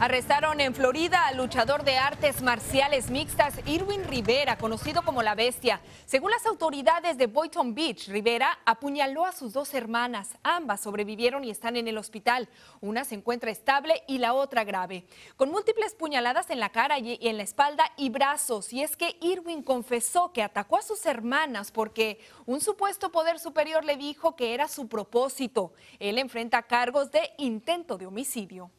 Arrestaron en Florida al luchador de artes marciales mixtas Irwin Rivera, conocido como La Bestia. Según las autoridades de Boynton Beach, Rivera apuñaló a sus dos hermanas. Ambas sobrevivieron y están en el hospital. Una se encuentra estable y la otra grave. Con múltiples puñaladas en la cara y en la espalda y brazos. Y es que Irwin confesó que atacó a sus hermanas porque un supuesto poder superior le dijo que era su propósito. Él enfrenta cargos de intento de homicidio.